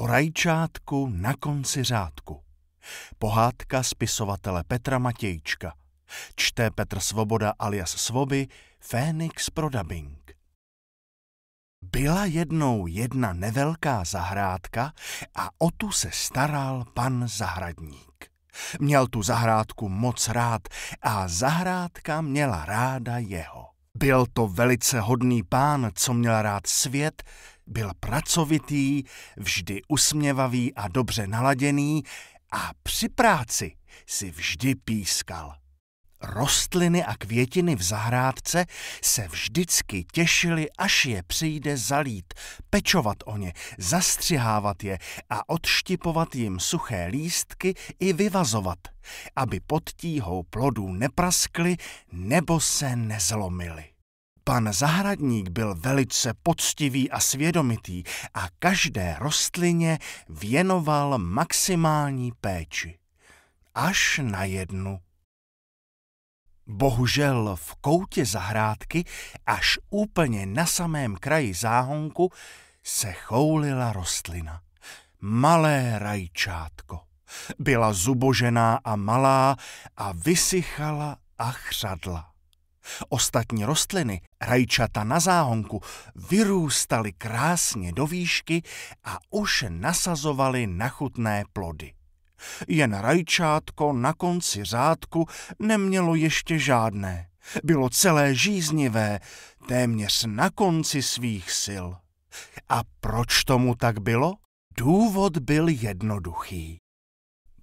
o rajčátku na konci řádku. Pohádka spisovatele Petra Matějčka. Čte Petr Svoboda alias Svoby, Fénix pro dubbing. Byla jednou jedna nevelká zahrádka a o tu se staral pan zahradník. Měl tu zahrádku moc rád a zahrádka měla ráda jeho. Byl to velice hodný pán, co měl rád svět byl pracovitý, vždy usměvavý a dobře naladěný a při práci si vždy pískal. Rostliny a květiny v zahrádce se vždycky těšily, až je přijde zalít, pečovat o ně, zastřihávat je a odštipovat jim suché lístky i vyvazovat, aby pod tíhou plodů nepraskly nebo se nezlomily. Pan zahradník byl velice poctivý a svědomitý a každé rostlině věnoval maximální péči. Až na jednu. Bohužel v koutě zahrádky, až úplně na samém kraji záhonku, se choulila rostlina. Malé rajčátko. Byla zubožená a malá a vysychala a chřadla. Ostatní rostliny, rajčata na záhonku, vyrůstaly krásně do výšky a už nasazovaly nachutné plody. Jen rajčátko na konci řádku nemělo ještě žádné. Bylo celé žíznivé, téměř na konci svých sil. A proč tomu tak bylo? Důvod byl jednoduchý.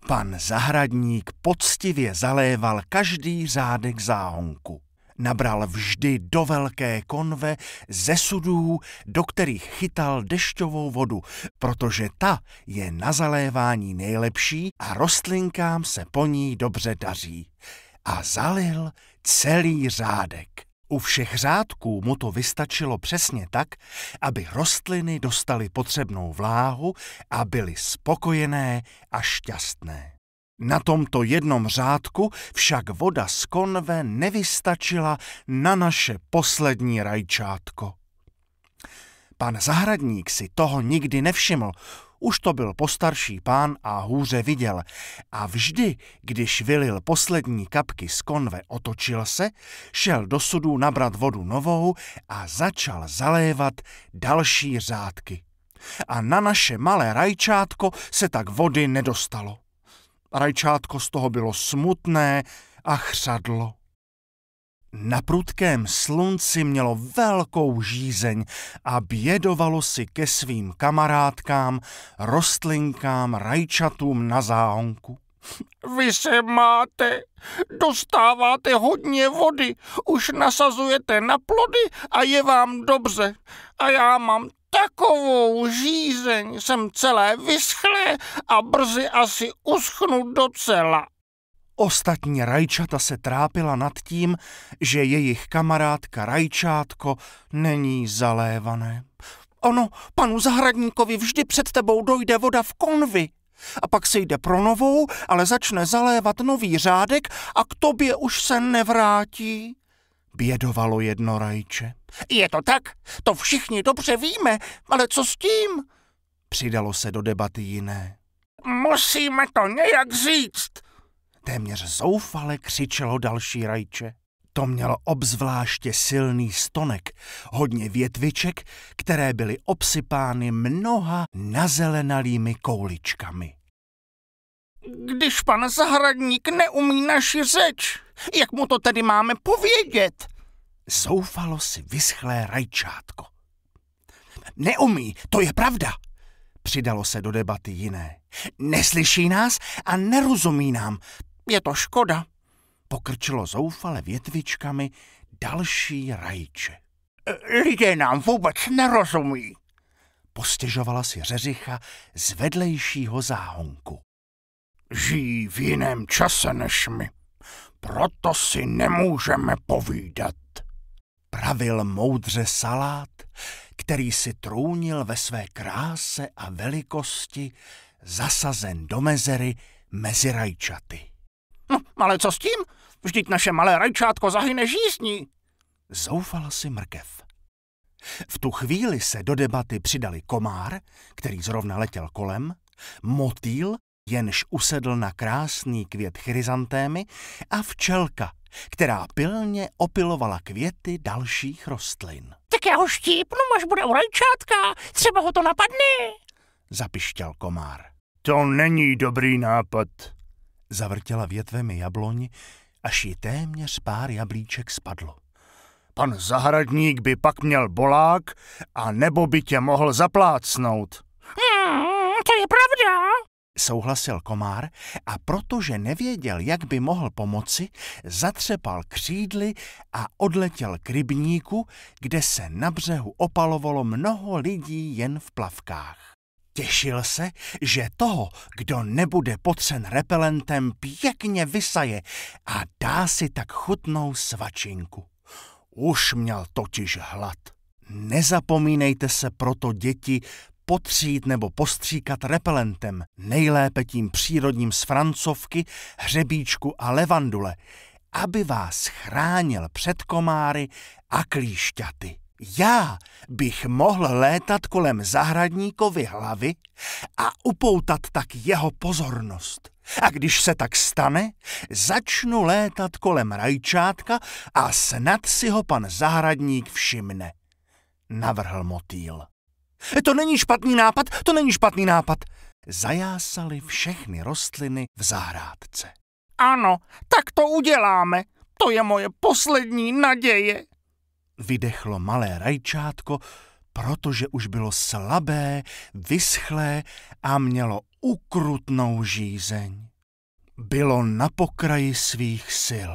Pan zahradník poctivě zaléval každý řádek záhonku nabral vždy do velké konve ze sudů, do kterých chytal dešťovou vodu, protože ta je na zalévání nejlepší a rostlinkám se po ní dobře daří. A zalil celý řádek. U všech řádků mu to vystačilo přesně tak, aby rostliny dostaly potřebnou vláhu a byly spokojené a šťastné. Na tomto jednom řádku však voda z konve nevystačila na naše poslední rajčátko. Pan zahradník si toho nikdy nevšiml, už to byl postarší pán a hůře viděl. A vždy, když vylil poslední kapky z konve, otočil se, šel do sudu nabrat vodu novou a začal zalévat další řádky. A na naše malé rajčátko se tak vody nedostalo. Rajčátko z toho bylo smutné a chřadlo. Na prudkém slunci mělo velkou žízeň a bědovalo si ke svým kamarádkám, rostlinkám, rajčatům na záhonku. Vy se máte, dostáváte hodně vody, už nasazujete na plody a je vám dobře. A já mám takovou žízeň jsem celé vyschlé a brzy asi uschnu docela. Ostatní rajčata se trápila nad tím, že jejich kamarádka rajčátko není zalévané. Ono, panu zahradníkovi vždy před tebou dojde voda v konvi. A pak se jde pro novou, ale začne zalévat nový řádek a k tobě už se nevrátí. Bědovalo jedno rajče. Je to tak, to všichni dobře víme, ale co s tím? Přidalo se do debaty jiné. Musíme to nějak říct. Téměř zoufale křičelo další rajče. To mělo obzvláště silný stonek, hodně větviček, které byly obsypány mnoha nazelenalými kouličkami. Když pan zahradník neumí naši řeč, jak mu to tedy máme povědět? Zoufalo si vyschlé rajčátko. Neumí, to je pravda, přidalo se do debaty jiné. Neslyší nás a nerozumí nám. Je to škoda. Pokrčilo zoufale větvičkami další rajče. Lidé nám vůbec nerozumí, postěžovala si Řeřicha z vedlejšího záhonku. Žijí v jiném čase než my, proto si nemůžeme povídat. Pravil moudře salát, který si trůnil ve své kráse a velikosti, zasazen do mezery mezi rajčaty. No, ale co s tím? Vždyť naše malé rajčátko zahyne žízní. Zoufala si mrkev. V tu chvíli se do debaty přidali komár, který zrovna letěl kolem, motýl, jenž usedl na krásný květ chryzantémy a včelka, která pilně opilovala květy dalších rostlin. Tak já ho štípnu, až bude u rajčátka, třeba ho to napadne, zapišťal komár. To není dobrý nápad, zavrtěla větvemi jabloň, až ji téměř pár jablíček spadlo. Pan zahradník by pak měl bolák a nebo by tě mohl zaplácnout souhlasil komár a protože nevěděl, jak by mohl pomoci, zatřepal křídly a odletěl k rybníku, kde se na břehu opalovalo mnoho lidí jen v plavkách. Těšil se, že toho, kdo nebude potřen repelentem, pěkně vysaje a dá si tak chutnou svačinku. Už měl totiž hlad. Nezapomínejte se proto, děti, potřít nebo postříkat repelentem, nejlépe tím přírodním z francovky, hřebíčku a levandule, aby vás chránil před komáry a klíšťaty. Já bych mohl létat kolem zahradníkovi hlavy a upoutat tak jeho pozornost. A když se tak stane, začnu létat kolem rajčátka a snad si ho pan zahradník všimne, navrhl motýl. To není špatný nápad, to není špatný nápad. Zajásaly všechny rostliny v zahrádce. Ano, tak to uděláme. To je moje poslední naděje. Vydechlo malé rajčátko, protože už bylo slabé, vyschlé a mělo ukrutnou žízeň. Bylo na pokraji svých sil.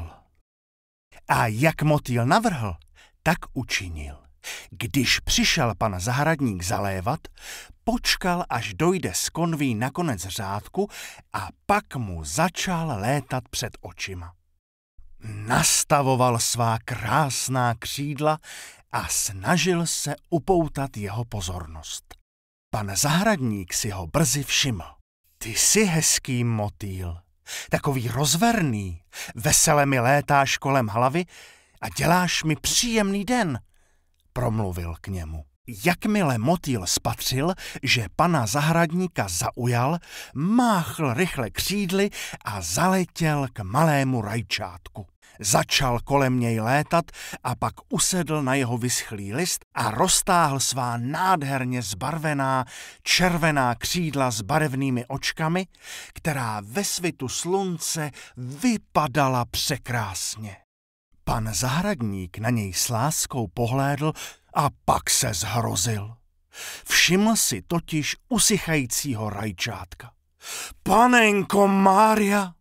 A jak motýl navrhl, tak učinil. Když přišel pan zahradník zalévat, počkal, až dojde z konví na konec řádku a pak mu začal létat před očima. Nastavoval svá krásná křídla a snažil se upoutat jeho pozornost. Pan zahradník si ho brzy všiml. Ty jsi hezký motýl, takový rozverný, vesele mi létáš kolem hlavy a děláš mi příjemný den – promluvil k němu. Jakmile motýl spatřil, že pana zahradníka zaujal, máchl rychle křídly a zaletěl k malému rajčátku. Začal kolem něj létat a pak usedl na jeho vyschlý list a roztáhl svá nádherně zbarvená červená křídla s barevnými očkami, která ve svitu slunce vypadala překrásně. Pan zahradník na něj s láskou pohlédl a pak se zhrozil. Všiml si totiž usychajícího rajčátka. Panenko Mária,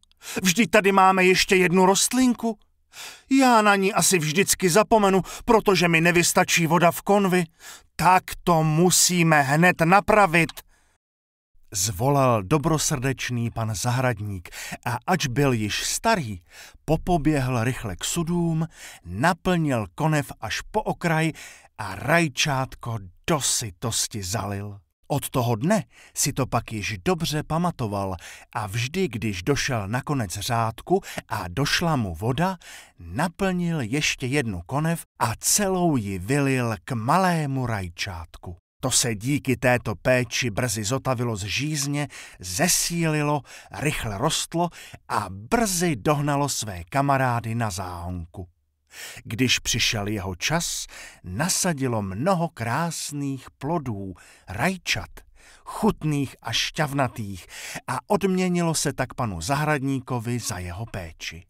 vždy tady máme ještě jednu rostlinku. Já na ní asi vždycky zapomenu, protože mi nevystačí voda v konvi. Tak to musíme hned napravit. Zvolal dobrosrdečný pan zahradník a ač byl již starý, popoběhl rychle k sudům, naplnil konev až po okraj a rajčátko do sytosti zalil. Od toho dne si to pak již dobře pamatoval a vždy, když došel na konec řádku a došla mu voda, naplnil ještě jednu konev a celou ji vylil k malému rajčátku. To se díky této péči brzy zotavilo z žízně, zesílilo, rychle rostlo a brzy dohnalo své kamarády na záhonku. Když přišel jeho čas, nasadilo mnoho krásných plodů, rajčat, chutných a šťavnatých a odměnilo se tak panu zahradníkovi za jeho péči.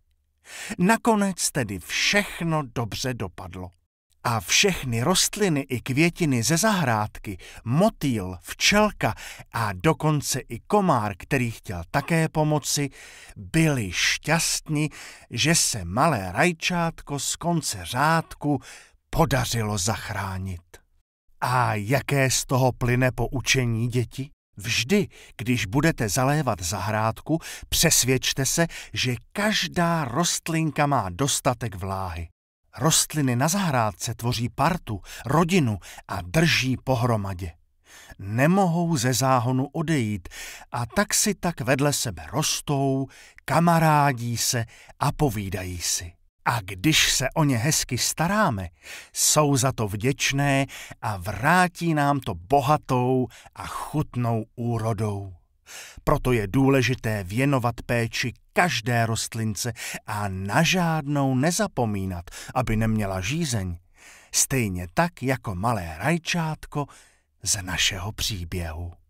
Nakonec tedy všechno dobře dopadlo a všechny rostliny i květiny ze zahrádky, motýl, včelka a dokonce i komár, který chtěl také pomoci, byli šťastní, že se malé rajčátko z konce řádku podařilo zachránit. A jaké z toho plyne poučení děti? Vždy, když budete zalévat zahrádku, přesvědčte se, že každá rostlinka má dostatek vláhy. Rostliny na zahrádce tvoří partu, rodinu a drží pohromadě. Nemohou ze záhonu odejít a tak si tak vedle sebe rostou, kamarádí se a povídají si. A když se o ně hezky staráme, jsou za to vděčné a vrátí nám to bohatou a chutnou úrodou. Proto je důležité věnovat péči každé rostlince a na žádnou nezapomínat, aby neměla žízeň, stejně tak jako malé rajčátko z našeho příběhu.